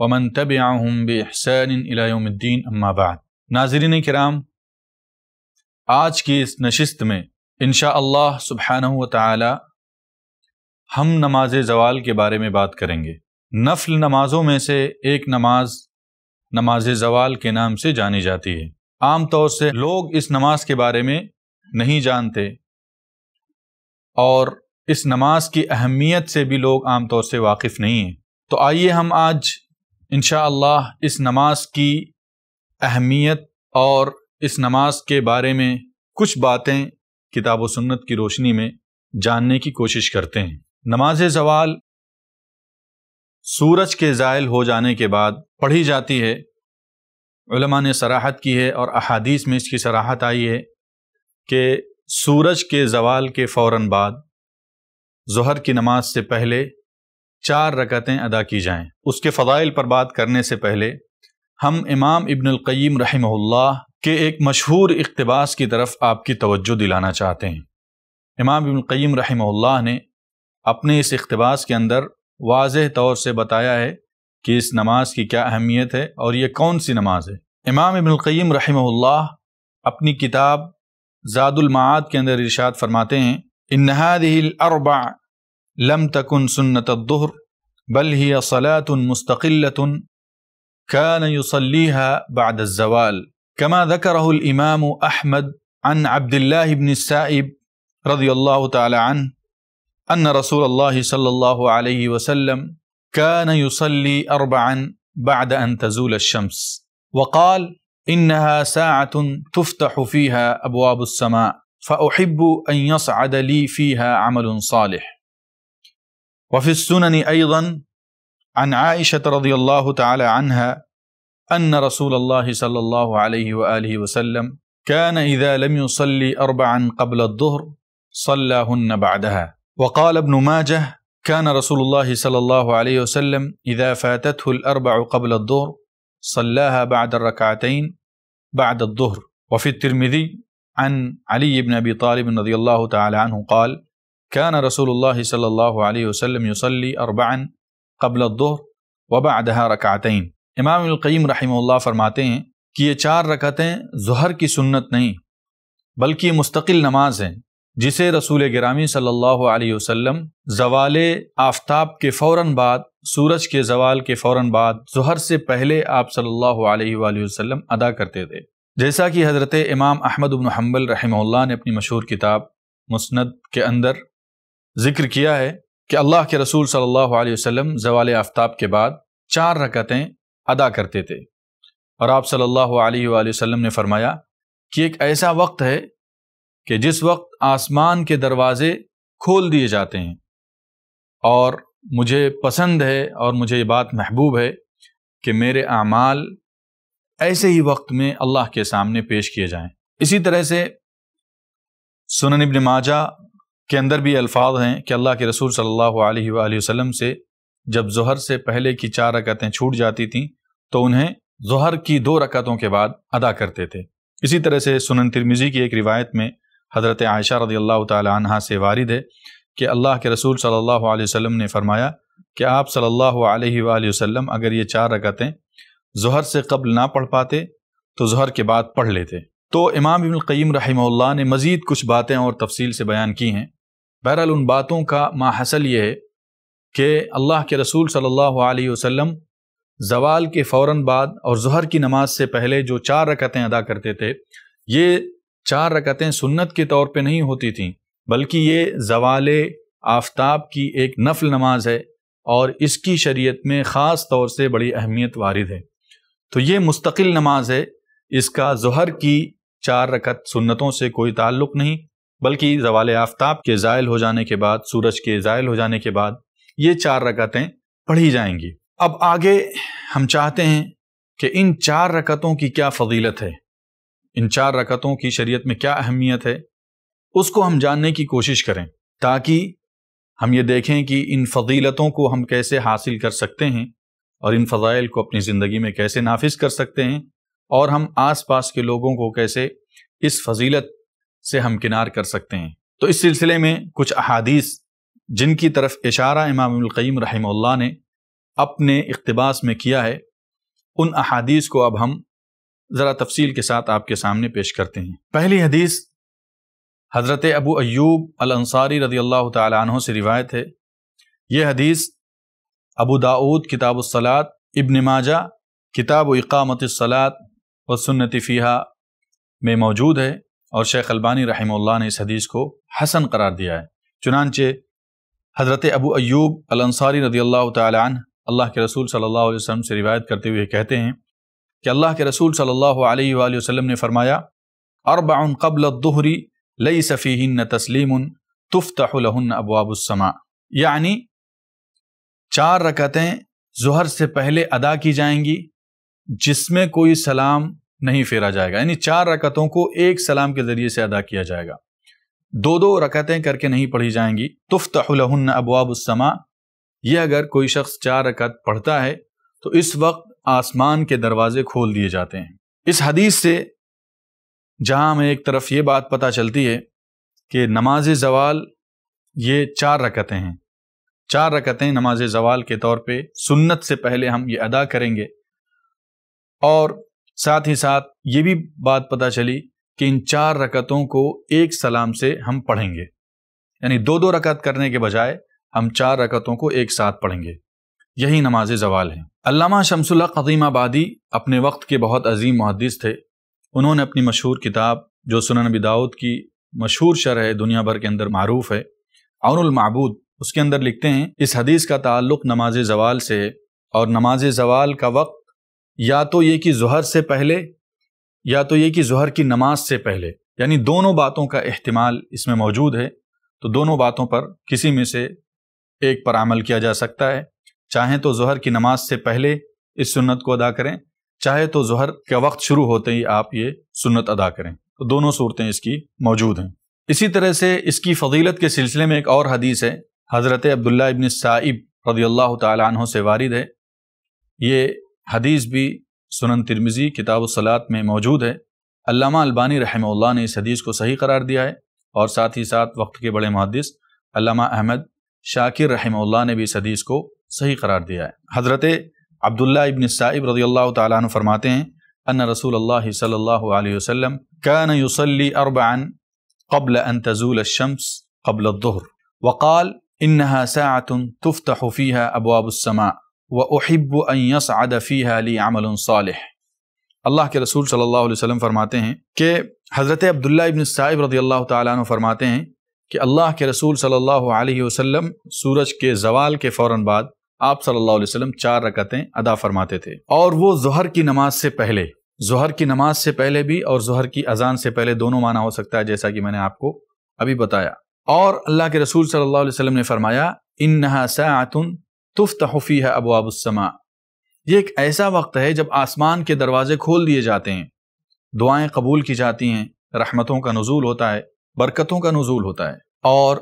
ومن تبعهم بإحسان يوم بعد ناظرین کرام آج کی اس نشست میں اللہ سبحانہ و تعالی ہم نماز زوال کے بارے میں بات کریں گے نفل نمازوں میں سے ایک نماز نماز زوال کے نام سے جانی جاتی ہے عام طور سے لوگ اس نماز کے بارے میں نہیں جانتے اور اس نماز کی اہمیت سے بھی لوگ عام طور سے واقف نہیں ہیں تو آئیے ہم آج انشاءاللہ اللہ اس نماز کی اہمیت اور اس نماز کے بارے میں کچھ باتیں کتاب و سنت کی روشنی میں جاننے کی کوشش کرتے ہیں نماز زوال سورج کے زائل ہو جانے کے بعد پڑھی جاتی ہے علماء نے سراحت کی ہے اور احادیث میں اس کی سراحت آئی ہے کہ سورج کے زوال کے فوراً بعد ظہر کی نماز سے پہلے چار رکعتیں ادا کی جائیں اس کے فضائل پر بات کرنے سے پہلے ہم امام ابن القیم رحمہ اللہ کے ایک مشہور اقتباس کی طرف آپ کی توجہ دلانا چاہتے ہیں امام ابن القیم رحمہ اللہ نے اپنے اس اقتباس کے اندر واضح طور سے بتایا ہے کہ اس نماز کی کیا اہمیت ہے اور یہ کون سی نماز ہے امام ابن القیم رحمہ اللہ اپنی کتاب زاد المعاد کے اندر ارشاد فرماتے ہیں انہاد لم تكن سنة الظهر بل هي صلاة مستقلة كان يصليها بعد الزوال كما ذكره الإمام أحمد عن عبد الله بن السائب رضي الله تعالى عنه أن رسول الله صلى الله عليه وسلم كان يصلي أربعا بعد أن تزول الشمس وقال إنها ساعة تفتح فيها أبواب السماء فأحب أن يصعد لي فيها عمل صالح وفي السنن ايضا عن عائشه رضي الله تعالى عنها ان رسول الله صلى الله عليه واله وسلم كان اذا لم يصلي اربعا قبل الظهر صلاهن بعدها وقال ابن ماجه كان رسول الله صلى الله عليه وسلم اذا فاتته الاربع قبل الظهر صلاها بعد الركعتين بعد الظهر وفي الترمذي عن علي بن ابي طالب رضي الله تعالى عنه قال كان رسول الله صلى الله عليه وسلم يصلي أربعا قبل الظهر وبعدها ركعتين امام القیم رحمہ اللہ فرماتے ہیں کہ یہ چار رکعتیں ظہر کی سنت نہیں بلکہ مستقل نماز ہیں جسے رسول گرامی صلی اللہ علیہ وسلم زوال آفتاب کے فوراً بعد سورج کے زوال کے فوراً بعد ظہر سے پہلے آپ صلی اللہ علیہ وآلہ وسلم ادا کرتے تھے جیسا کہ حضرت امام احمد بن حنبل رحمہ اللہ نے اپنی مشہور کتاب مسند کے اندر ذکر کیا ہے کہ اللہ کے رسول صلی اللہ علیہ وسلم زوال آفتاب کے بعد چار رکعتیں ادا کرتے تھے اور آپ صلی اللہ علیہ وآلہ وسلم نے فرمایا کہ ایک ایسا وقت ہے کہ جس وقت آسمان کے دروازے کھول دیے جاتے ہیں اور مجھے پسند ہے اور مجھے یہ بات محبوب ہے کہ میرے اعمال ایسے ہی وقت میں اللہ کے سامنے پیش کیے جائیں اسی طرح سے سنن ابن ماجہ کے اندر بھی الفاظ ہیں کہ اللہ کے رسول صلی اللہ علیہ وآلہ وسلم سے جب ظہر سے پہلے کی چار رکعتیں چھوٹ جاتی تھیں تو انہیں ظہر کی دو رکعتوں کے بعد ادا کرتے تھے اسی طرح سے سنن ترمیزی کی ایک روایت میں حضرت عائشہ رضی اللہ تعالی عنہ سے وارد ہے کہ اللہ کے رسول صلی اللہ علیہ وسلم نے فرمایا کہ آپ صلی اللہ علیہ وآلہ وسلم اگر یہ چار رکعتیں ظہر سے قبل نہ پڑھ پاتے تو ظہر کے بعد پڑھ لیتے تو امام ابن القیم رحمہ اللہ نے مزید کچھ باتیں اور تفصیل سے بیان کی ہیں بہرحال ان باتوں کا ماحصل حصل یہ ہے کہ اللہ کے رسول صلی اللہ علیہ وسلم زوال کے فوراً بعد اور ظہر کی نماز سے پہلے جو چار رکعتیں ادا کرتے تھے یہ چار رکعتیں سنت کے طور پہ نہیں ہوتی تھیں بلکہ یہ زوال آفتاب کی ایک نفل نماز ہے اور اس کی شریعت میں خاص طور سے بڑی اہمیت وارد ہے تو یہ مستقل نماز ہے اس کا ظہر کی چار رکعت سنتوں سے کوئی تعلق نہیں بلکہ زوال آفتاب کے زائل ہو جانے کے بعد سورج کے زائل ہو جانے کے بعد یہ چار رکعتیں پڑھی جائیں گی اب آگے ہم چاہتے ہیں کہ ان چار رکعتوں کی کیا فضیلت ہے ان چار رکعتوں کی شریعت میں کیا اہمیت ہے اس کو ہم جاننے کی کوشش کریں تاکہ ہم یہ دیکھیں کہ ان فضیلتوں کو ہم کیسے حاصل کر سکتے ہیں اور ان فضائل کو اپنی زندگی میں کیسے نافذ کر سکتے ہیں اور ہم آس پاس کے لوگوں کو کیسے اس فضیلت سے ہم کنار کر سکتے ہیں تو اس سلسلے میں کچھ احادیث جن کی طرف اشارہ امام القیم رحم اللہ نے اپنے اقتباس میں کیا ہے ان احادیث کو اب ہم ذرا تفصیل کے ساتھ آپ کے سامنے پیش کرتے ہیں پہلی حدیث حضرت ابو ایوب الانصاری رضی اللہ تعالیٰ عنہ سے روایت ہے یہ حدیث ابو داود کتاب الصلاط ماجہ کتاب و اقامت الصلاط و سنت فیحہ میں موجود ہے اور شیخ البانی رحمہ اللہ نے اس حدیث کو حسن قرار دیا ہے چنانچہ حضرت ابو ایوب الانصاری رضی اللہ تعالی عنہ اللہ کے رسول صلی اللہ علیہ وسلم سے روایت کرتے ہوئے کہتے ہیں کہ اللہ کے رسول صلی اللہ علیہ وآلہ وسلم نے فرمایا اربع قبل الظہری لیس فیہن تسلیم تفتح لہن ابواب السماء یعنی چار رکعتیں ظہر سے پہلے ادا کی جائیں گی جس میں کوئی سلام نہیں پھیرا جائے گا یعنی چار رکعتوں کو ایک سلام کے ذریعے سے ادا کیا جائے گا دو دو رکعتیں کر کے نہیں پڑھی جائیں گی تفتح لہن ابواب السما یہ اگر کوئی شخص چار رکعت پڑھتا ہے تو اس وقت آسمان کے دروازے کھول دیے جاتے ہیں اس حدیث سے جہاں ہمیں ایک طرف یہ بات پتہ چلتی ہے کہ نماز زوال یہ چار رکعتیں ہیں چار رکعتیں نماز زوال کے طور پہ سنت سے پہلے ہم یہ ادا کریں گے اور ساتھ ہی ساتھ یہ بھی بات پتہ چلی کہ ان چار رکعتوں کو ایک سلام سے ہم پڑھیں گے یعنی دو دو رکعت کرنے کے بجائے ہم چار رکعتوں کو ایک ساتھ پڑھیں گے یہی نماز زوال ہیں علامہ شمس اللہ قدیم آبادی اپنے وقت کے بہت عظیم محدث تھے انہوں نے اپنی مشہور کتاب جو سنن نبی داؤد کی مشہور شرح ہے دنیا بھر کے اندر معروف ہے اون المعبود اس کے اندر لکھتے ہیں اس حدیث کا تعلق نماز زوال سے ہے اور نماز زوال کا وقت یا تو یہ کہ ظہر سے پہلے یا تو یہ کہ ظہر کی نماز سے پہلے یعنی دونوں باتوں کا احتمال اس میں موجود ہے تو دونوں باتوں پر کسی میں سے ایک پر عمل کیا جا سکتا ہے چاہیں تو ظہر کی نماز سے پہلے اس سنت کو ادا کریں چاہے تو ظہر کے وقت شروع ہوتے ہی آپ یہ سنت ادا کریں تو دونوں صورتیں اس کی موجود ہیں اسی طرح سے اس کی فضیلت کے سلسلے میں ایک اور حدیث ہے حضرت عبداللہ ابن صاعب رضی اللہ تعالیٰ عنہ سے وارد ہے یہ हदीस भी सुनन तिरमिज़ी किताब सलात में मौजूद है अल्लामा अल्बानी रहमल्ला ने इस हदीस को सही करार दिया है और साथ ही साथ वक्त के बड़े मुहदस अल्लामा अहमद शाकिर रहमल्ला ने भी इस हदीस को सही करार दिया है हज़रत अब्दुल्ला इबन साइब रदी अल्लाह तु फरमाते हैं अन रसूल अल्लाह सल्लल्लाहु अलैहि वसल्लम कान युसल्ली अरबअन قبل أن تزول الشمس قبل الظهر وقال إنها ساعة تفتح فيها أبواب السماء و احب علی عمل اللہ کے رسول صلی اللہ علیہ وسلم فرماتے ہیں کہ حضرت عبداللہ ابن صاحب رضی اللہ تعالیٰ عنہ فرماتے ہیں کہ اللہ کے رسول صلی اللہ علیہ وسلم سورج کے زوال کے فوراً بعد آپ صلی اللہ علیہ وسلم چار رکعتیں ادا فرماتے تھے اور وہ ظہر کی نماز سے پہلے ظہر کی نماز سے پہلے بھی اور ظہر کی اذان سے پہلے دونوں معنی ہو سکتا ہے جیسا کہ میں نے آپ کو ابھی بتایا اور اللہ کے رسول صلی اللہ علیہ وسلم نے فرمایا ان نہ تفتح فیہ ابواب السماء یہ ایک ایسا وقت ہے جب آسمان کے دروازے کھول دیے جاتے ہیں دعائیں قبول کی جاتی ہیں رحمتوں کا نزول ہوتا ہے برکتوں کا نزول ہوتا ہے اور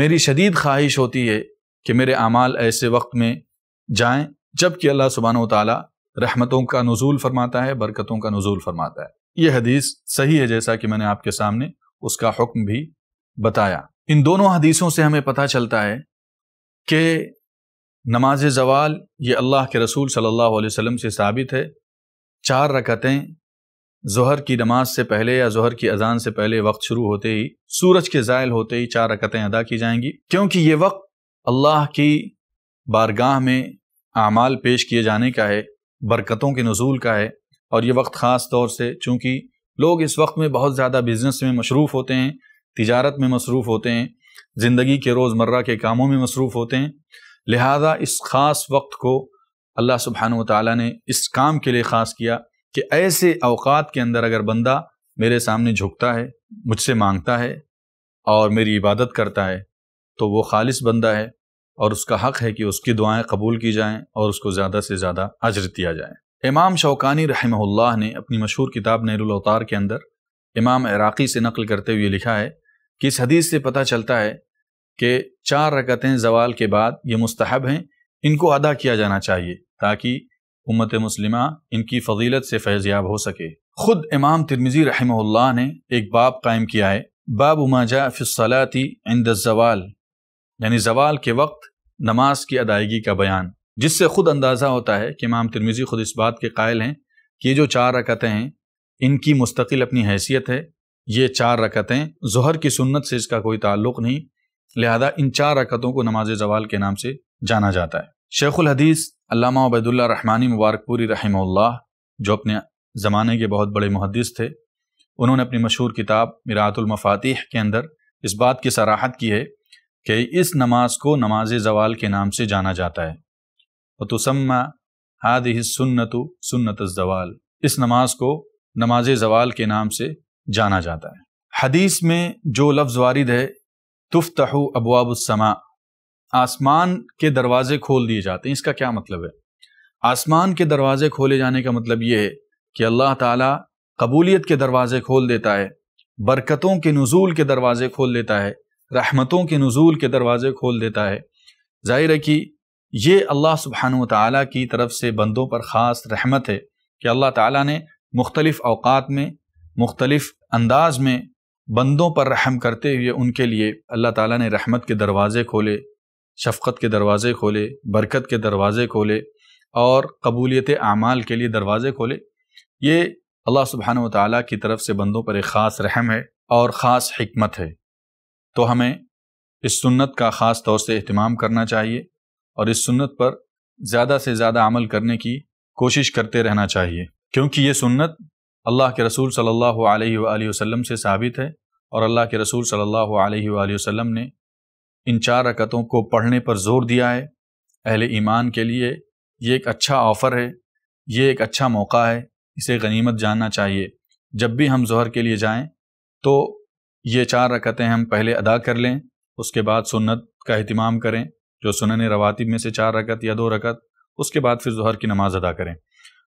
میری شدید خواہش ہوتی ہے کہ میرے اعمال ایسے وقت میں جائیں جب کہ اللہ سبحانہ و تعالیٰ رحمتوں کا نزول فرماتا ہے برکتوں کا نزول فرماتا ہے یہ حدیث صحیح ہے جیسا کہ میں نے آپ کے سامنے اس کا حکم بھی بتایا ان دونوں حدیثوں سے ہمیں پتہ چلتا ہے کہ نماز زوال یہ اللہ کے رسول صلی اللہ علیہ وسلم سے ثابت ہے چار رکعتیں ظہر کی نماز سے پہلے یا ظہر کی اذان سے پہلے وقت شروع ہوتے ہی سورج کے زائل ہوتے ہی چار رکعتیں ادا کی جائیں گی کیونکہ یہ وقت اللہ کی بارگاہ میں اعمال پیش کیے جانے کا ہے برکتوں کے نزول کا ہے اور یہ وقت خاص طور سے چونکہ لوگ اس وقت میں بہت زیادہ بزنس میں مصروف ہوتے ہیں تجارت میں مصروف ہوتے ہیں زندگی کے روزمرہ کے کاموں میں مصروف ہوتے ہیں لہذا اس خاص وقت کو اللہ سبحانہ و تعالیٰ نے اس کام کے لیے خاص کیا کہ ایسے اوقات کے اندر اگر بندہ میرے سامنے جھکتا ہے مجھ سے مانگتا ہے اور میری عبادت کرتا ہے تو وہ خالص بندہ ہے اور اس کا حق ہے کہ اس کی دعائیں قبول کی جائیں اور اس کو زیادہ سے زیادہ عجر دیا جائے امام شوقانی رحمہ اللہ نے اپنی مشہور کتاب نیر الاوتار کے اندر امام عراقی سے نقل کرتے ہوئے لکھا ہے کہ اس حدیث سے پتہ چلتا ہے کہ چار رکعتیں زوال کے بعد یہ مستحب ہیں ان کو ادا کیا جانا چاہیے تاکہ امت مسلمہ ان کی فضیلت سے فیض یاب ہو سکے خود امام ترمیزی رحمہ اللہ نے ایک باب قائم کیا ہے باب ما جاء فی الصلاة عند الزوال یعنی زوال کے وقت نماز کی ادائیگی کا بیان جس سے خود اندازہ ہوتا ہے کہ امام ترمیزی خود اس بات کے قائل ہیں کہ یہ جو چار رکعتیں ہیں ان کی مستقل اپنی حیثیت ہے یہ چار رکعتیں ظہر کی سنت سے اس کا کوئی تعلق نہیں لہذا ان چار رکعتوں کو نماز زوال کے نام سے جانا جاتا ہے شیخ الحدیث علامہ عبید اللہ رحمانی پوری رحمہ اللہ جو اپنے زمانے کے بہت بڑے محدث تھے انہوں نے اپنی مشہور کتاب مراعت المفاتح کے اندر اس بات کی سراحت کی ہے کہ اس نماز کو نماز زوال کے نام سے جانا جاتا ہے سنت سنت زوال اس نماز کو نماز زوال کے نام سے جانا جاتا ہے حدیث میں جو لفظ وارد ہے تفتح ابواب السماء آسمان کے دروازے کھول دیے جاتے ہیں اس کا کیا مطلب ہے آسمان کے دروازے کھولے جانے کا مطلب یہ ہے کہ اللہ تعالیٰ قبولیت کے دروازے کھول دیتا ہے برکتوں کے نزول کے دروازے کھول دیتا ہے رحمتوں کے نزول کے دروازے کھول دیتا ہے ظاہر ہے کہ یہ اللہ سبحانہ و تعالیٰ کی طرف سے بندوں پر خاص رحمت ہے کہ اللہ تعالیٰ نے مختلف اوقات میں مختلف انداز میں بندوں پر رحم کرتے ہوئے ان کے لیے اللہ تعالیٰ نے رحمت کے دروازے کھولے شفقت کے دروازے کھولے برکت کے دروازے کھولے اور قبولیت اعمال کے لیے دروازے کھولے یہ اللہ سبحانہ و تعالیٰ کی طرف سے بندوں پر ایک خاص رحم ہے اور خاص حکمت ہے تو ہمیں اس سنت کا خاص طور سے اہتمام کرنا چاہیے اور اس سنت پر زیادہ سے زیادہ عمل کرنے کی کوشش کرتے رہنا چاہیے کیونکہ یہ سنت اللہ کے رسول صلی اللہ علیہ وآلہ وسلم سے ثابت ہے اور اللہ کے رسول صلی اللہ علیہ وآلہ وسلم نے ان چار رکعتوں کو پڑھنے پر زور دیا ہے اہل ایمان کے لیے یہ ایک اچھا آفر ہے یہ ایک اچھا موقع ہے اسے غنیمت جاننا چاہیے جب بھی ہم ظہر کے لیے جائیں تو یہ چار رکعتیں ہم پہلے ادا کر لیں اس کے بعد سنت کا اہتمام کریں جو سنن رواتب میں سے چار رکعت یا دو رکعت اس کے بعد پھر ظہر کی نماز ادا کریں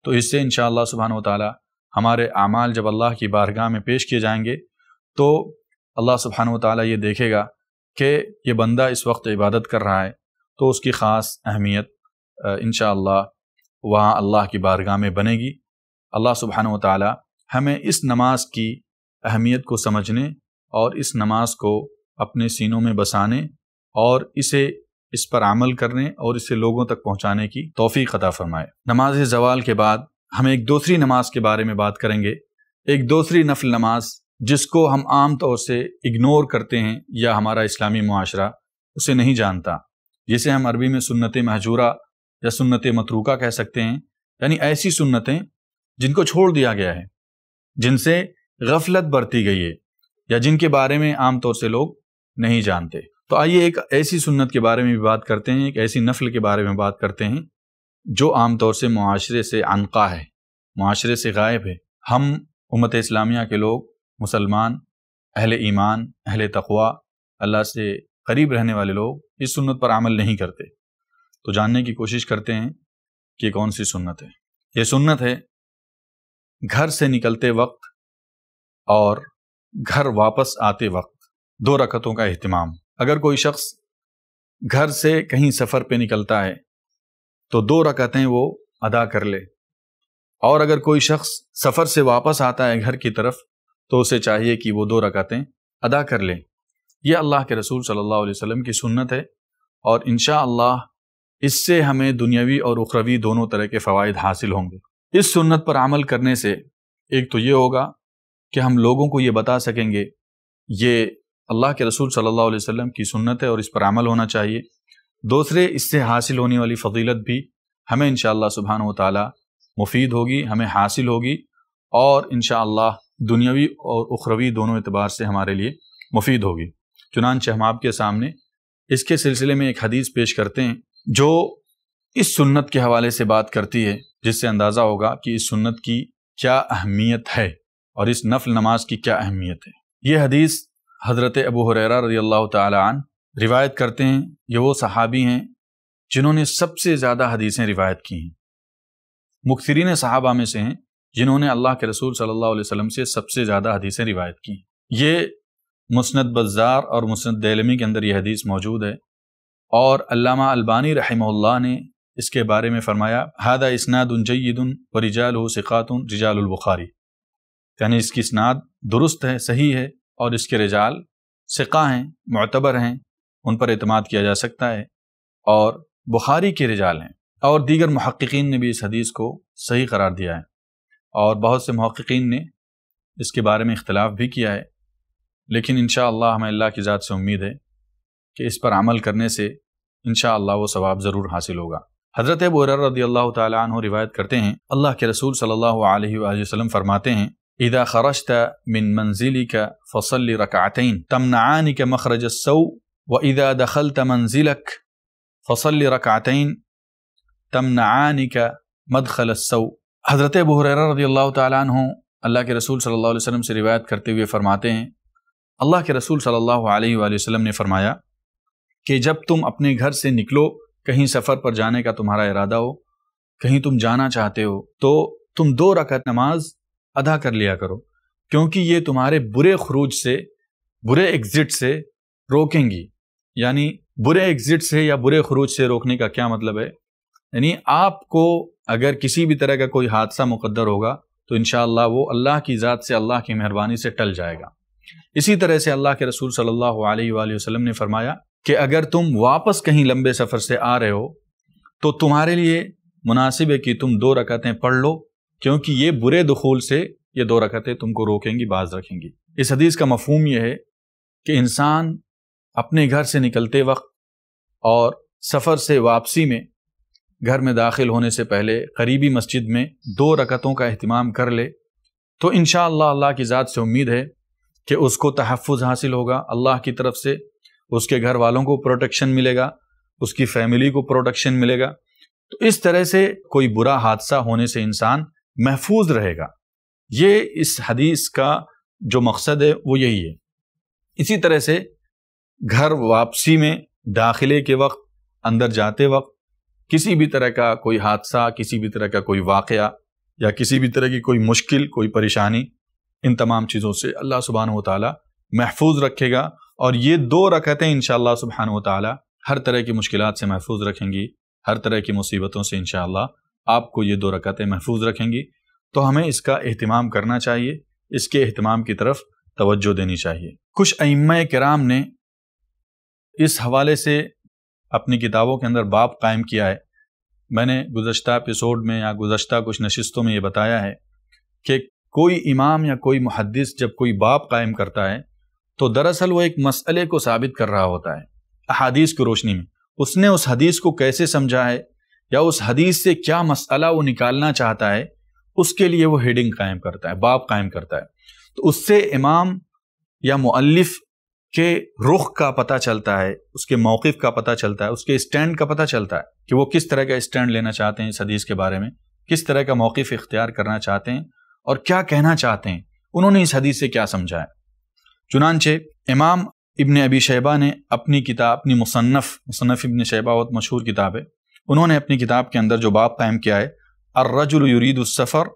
تو اس سے انشاءاللہ سبحانہ و تعالی ہمارے اعمال جب اللہ کی بارگاہ میں پیش کیے جائیں گے تو اللہ سبحانہ و تعالیٰ یہ دیکھے گا کہ یہ بندہ اس وقت عبادت کر رہا ہے تو اس کی خاص اہمیت انشاءاللہ وہاں اللہ کی بارگاہ میں بنے گی اللہ سبحانہ و تعالیٰ ہمیں اس نماز کی اہمیت کو سمجھنے اور اس نماز کو اپنے سینوں میں بسانے اور اسے اس پر عمل کرنے اور اسے لوگوں تک پہنچانے کی توفیق عطا فرمائے نماز زوال کے بعد ہم ایک دوسری نماز کے بارے میں بات کریں گے ایک دوسری نفل نماز جس کو ہم عام طور سے اگنور کرتے ہیں یا ہمارا اسلامی معاشرہ اسے نہیں جانتا جسے ہم عربی میں سنت محجورہ یا سنت متروکہ کہہ سکتے ہیں یعنی ایسی سنتیں جن کو چھوڑ دیا گیا ہے جن سے غفلت برتی گئی ہے یا جن کے بارے میں عام طور سے لوگ نہیں جانتے تو آئیے ایک ایسی سنت کے بارے میں بھی بات کرتے ہیں ایک ایسی نفل کے بارے میں بات کرتے ہیں جو عام طور سے معاشرے سے عنقا ہے معاشرے سے غائب ہے ہم امت اسلامیہ کے لوگ مسلمان اہل ایمان اہل تقوا اللہ سے قریب رہنے والے لوگ اس سنت پر عمل نہیں کرتے تو جاننے کی کوشش کرتے ہیں کہ کون سی سنت ہے یہ سنت ہے گھر سے نکلتے وقت اور گھر واپس آتے وقت دو رکعتوں کا اہتمام اگر کوئی شخص گھر سے کہیں سفر پہ نکلتا ہے تو دو رکعتیں وہ ادا کر لے اور اگر کوئی شخص سفر سے واپس آتا ہے گھر کی طرف تو اسے چاہیے کہ وہ دو رکعتیں ادا کر لیں یہ اللہ کے رسول صلی اللہ علیہ وسلم کی سنت ہے اور انشاء اللہ اس سے ہمیں دنیاوی اور اخروی دونوں طرح کے فوائد حاصل ہوں گے اس سنت پر عمل کرنے سے ایک تو یہ ہوگا کہ ہم لوگوں کو یہ بتا سکیں گے یہ اللہ کے رسول صلی اللہ علیہ وسلم کی سنت ہے اور اس پر عمل ہونا چاہیے دوسرے اس سے حاصل ہونے والی فضیلت بھی ہمیں انشاءاللہ سبحانہ اللہ و مفید ہوگی ہمیں حاصل ہوگی اور انشاءاللہ دنیاوی اور اخروی دونوں اعتبار سے ہمارے لیے مفید ہوگی چنانچہ ہم آپ کے سامنے اس کے سلسلے میں ایک حدیث پیش کرتے ہیں جو اس سنت کے حوالے سے بات کرتی ہے جس سے اندازہ ہوگا کہ اس سنت کی کیا اہمیت ہے اور اس نفل نماز کی کیا اہمیت ہے یہ حدیث حضرت ابو حریرہ رضی اللہ تعالی عنہ روایت کرتے ہیں یہ وہ صحابی ہیں جنہوں نے سب سے زیادہ حدیثیں روایت کی ہیں مکثرین صحابہ میں سے ہیں جنہوں نے اللہ کے رسول صلی اللہ علیہ وسلم سے سب سے زیادہ حدیثیں روایت کی ہیں یہ مسند بزار اور مسند دیلمی کے اندر یہ حدیث موجود ہے اور علامہ البانی رحمہ اللہ نے اس کے بارے میں فرمایا ہادہ اسناد ان و رجال الصاطن رجال البخاری یعنی اس کی اسناد درست ہے صحیح ہے اور اس کے رجال سقا ہیں معتبر ہیں ان پر اعتماد کیا جا سکتا ہے اور بخاری کے رجال ہیں اور دیگر محققین نے بھی اس حدیث کو صحیح قرار دیا ہے اور بہت سے محققین نے اس کے بارے میں اختلاف بھی کیا ہے لیکن انشاءاللہ ہمیں اللہ کی ذات سے امید ہے کہ اس پر عمل کرنے سے انشاءاللہ وہ ثواب ضرور حاصل ہوگا حضرت ابو رضی اللہ تعالیٰ عنہ روایت کرتے ہیں اللہ کے رسول صلی اللہ علیہ وآلہ وسلم فرماتے ہیں اذا خرجت من منزل کا فصل رقع تمنعنی کا مخرج السوء و ایدا دخل تمنزلق فصلر قاتین تم نا حضرت ابو سو حضرت بحر رضی اللہ تعالیٰ عنہ اللہ کے رسول صلی اللہ علیہ وسلم سے روایت کرتے ہوئے فرماتے ہیں اللہ کے رسول صلی اللہ علیہ وآلہ وسلم نے فرمایا کہ جب تم اپنے گھر سے نکلو کہیں سفر پر جانے کا تمہارا ارادہ ہو کہیں تم جانا چاہتے ہو تو تم دو رکعت نماز ادا کر لیا کرو کیونکہ یہ تمہارے برے خروج سے برے ایگزٹ سے روکیں گی یعنی برے ایگزٹ سے یا برے خروج سے روکنے کا کیا مطلب ہے یعنی آپ کو اگر کسی بھی طرح کا کوئی حادثہ مقدر ہوگا تو انشاءاللہ وہ اللہ کی ذات سے اللہ کی مہربانی سے ٹل جائے گا اسی طرح سے اللہ کے رسول صلی اللہ علیہ وآلہ وسلم نے فرمایا کہ اگر تم واپس کہیں لمبے سفر سے آ رہے ہو تو تمہارے لیے مناسب ہے کہ تم دو رکعتیں پڑھ لو کیونکہ یہ برے دخول سے یہ دو رکعتیں تم کو روکیں گی باز رکھیں گی اس حدیث کا مفہوم یہ ہے کہ انسان اپنے گھر سے نکلتے وقت اور سفر سے واپسی میں گھر میں داخل ہونے سے پہلے قریبی مسجد میں دو رکتوں کا اہتمام کر لے تو انشاءاللہ اللہ اللہ کی ذات سے امید ہے کہ اس کو تحفظ حاصل ہوگا اللہ کی طرف سے اس کے گھر والوں کو پروٹیکشن ملے گا اس کی فیملی کو پروٹیکشن ملے گا تو اس طرح سے کوئی برا حادثہ ہونے سے انسان محفوظ رہے گا یہ اس حدیث کا جو مقصد ہے وہ یہی ہے اسی طرح سے گھر واپسی میں داخلے کے وقت اندر جاتے وقت کسی بھی طرح کا کوئی حادثہ کسی بھی طرح کا کوئی واقعہ یا کسی بھی طرح کی کوئی مشکل کوئی پریشانی ان تمام چیزوں سے اللہ سبحانہ و تعالیٰ محفوظ رکھے گا اور یہ دو رکعتیں انشاءاللہ سبحانہ و تعالیٰ ہر طرح کی مشکلات سے محفوظ رکھیں گی ہر طرح کی مصیبتوں سے انشاءاللہ آپ کو یہ دو رکعتیں محفوظ رکھیں گی تو ہمیں اس کا اہتمام کرنا چاہیے اس کے اہتمام کی طرف توجہ دینی چاہیے کچھ ائمہ کرام نے اس حوالے سے اپنی کتابوں کے اندر باپ قائم کیا ہے میں نے گزشتہ اپیسوڈ میں یا گزشتہ کچھ نشستوں میں یہ بتایا ہے کہ کوئی امام یا کوئی محدث جب کوئی باپ قائم کرتا ہے تو دراصل وہ ایک مسئلے کو ثابت کر رہا ہوتا ہے احادیث کی روشنی میں اس نے اس حدیث کو کیسے سمجھا ہے یا اس حدیث سے کیا مسئلہ وہ نکالنا چاہتا ہے اس کے لیے وہ ہیڈنگ قائم کرتا ہے باپ قائم کرتا ہے تو اس سے امام یا مؤلف کے رخ کا پتہ چلتا ہے اس کے موقف کا پتہ چلتا ہے اس کے اسٹینڈ کا پتہ چلتا ہے کہ وہ کس طرح کا اسٹینڈ لینا چاہتے ہیں اس حدیث کے بارے میں کس طرح کا موقف اختیار کرنا چاہتے ہیں اور کیا کہنا چاہتے ہیں انہوں نے اس حدیث سے کیا سمجھا ہے چنانچہ امام ابن ابی شیبہ نے اپنی کتاب اپنی مصنف مصنف ابن شیبہ بہت مشہور کتاب ہے انہوں نے اپنی کتاب کے اندر جو باب قائم کیا ہے السفر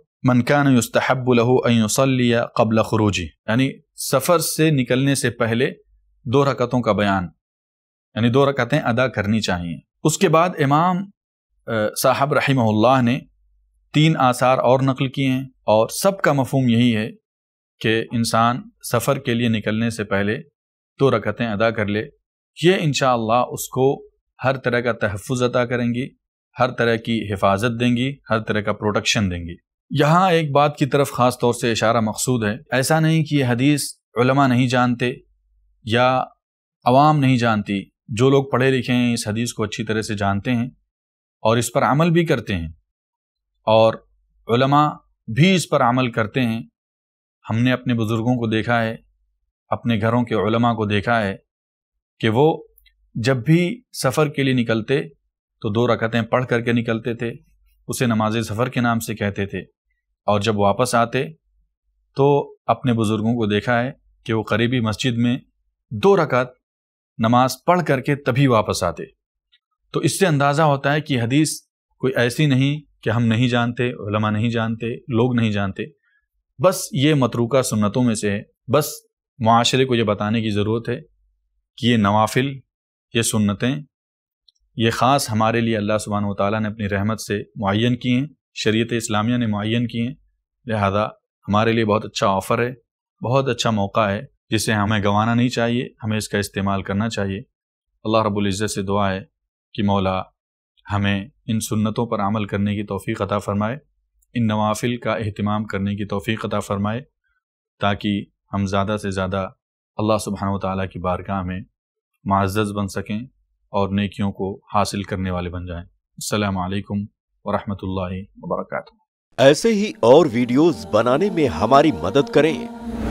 یستحب له ان الینسلیہ قبل خروجی یعنی سفر سے نکلنے سے پہلے دو رکعتوں کا بیان یعنی دو رکعتیں ادا کرنی چاہیے اس کے بعد امام صاحب رحمہ اللہ نے تین آثار اور نقل کیے ہیں اور سب کا مفہوم یہی ہے کہ انسان سفر کے لیے نکلنے سے پہلے دو رکعتیں ادا کر لے یہ انشاءاللہ اللہ اس کو ہر طرح کا تحفظ عطا کریں گی ہر طرح کی حفاظت دیں گی ہر طرح کا پروٹیکشن دیں گی یہاں ایک بات کی طرف خاص طور سے اشارہ مقصود ہے ایسا نہیں کہ یہ حدیث علماء نہیں جانتے یا عوام نہیں جانتی جو لوگ پڑھے لکھے ہیں اس حدیث کو اچھی طرح سے جانتے ہیں اور اس پر عمل بھی کرتے ہیں اور علماء بھی اس پر عمل کرتے ہیں ہم نے اپنے بزرگوں کو دیکھا ہے اپنے گھروں کے علماء کو دیکھا ہے کہ وہ جب بھی سفر کے لیے نکلتے تو دو رکعتیں پڑھ کر کے نکلتے تھے اسے نماز سفر کے نام سے کہتے تھے اور جب واپس آتے تو اپنے بزرگوں کو دیکھا ہے کہ وہ قریبی مسجد میں دو رکعت نماز پڑھ کر کے تبھی واپس آتے تو اس سے اندازہ ہوتا ہے کہ حدیث کوئی ایسی نہیں کہ ہم نہیں جانتے علماء نہیں جانتے لوگ نہیں جانتے بس یہ متروکہ سنتوں میں سے ہے بس معاشرے کو یہ بتانے کی ضرورت ہے کہ یہ نوافل یہ سنتیں یہ خاص ہمارے لیے اللہ سبحانہ و تعالیٰ نے اپنی رحمت سے معین کی ہیں شریعت اسلامیہ نے معین کی ہیں لہذا ہمارے لیے بہت اچھا آفر ہے بہت اچھا موقع ہے جسے ہمیں گنوانا نہیں چاہیے ہمیں اس کا استعمال کرنا چاہیے اللہ رب العزت سے دعا ہے کہ مولا ہمیں ان سنتوں پر عمل کرنے کی توفیق عطا فرمائے ان نوافل کا اہتمام کرنے کی توفیق عطا فرمائے تاکہ ہم زیادہ سے زیادہ اللہ سبحانہ و تعالیٰ کی بارگاہ میں معزز بن سکیں اور نیکیوں کو حاصل کرنے والے بن جائیں السلام علیکم ورحمۃ اللہ وبرکاتہ ایسے ہی اور ویڈیوز بنانے میں ہماری مدد کریں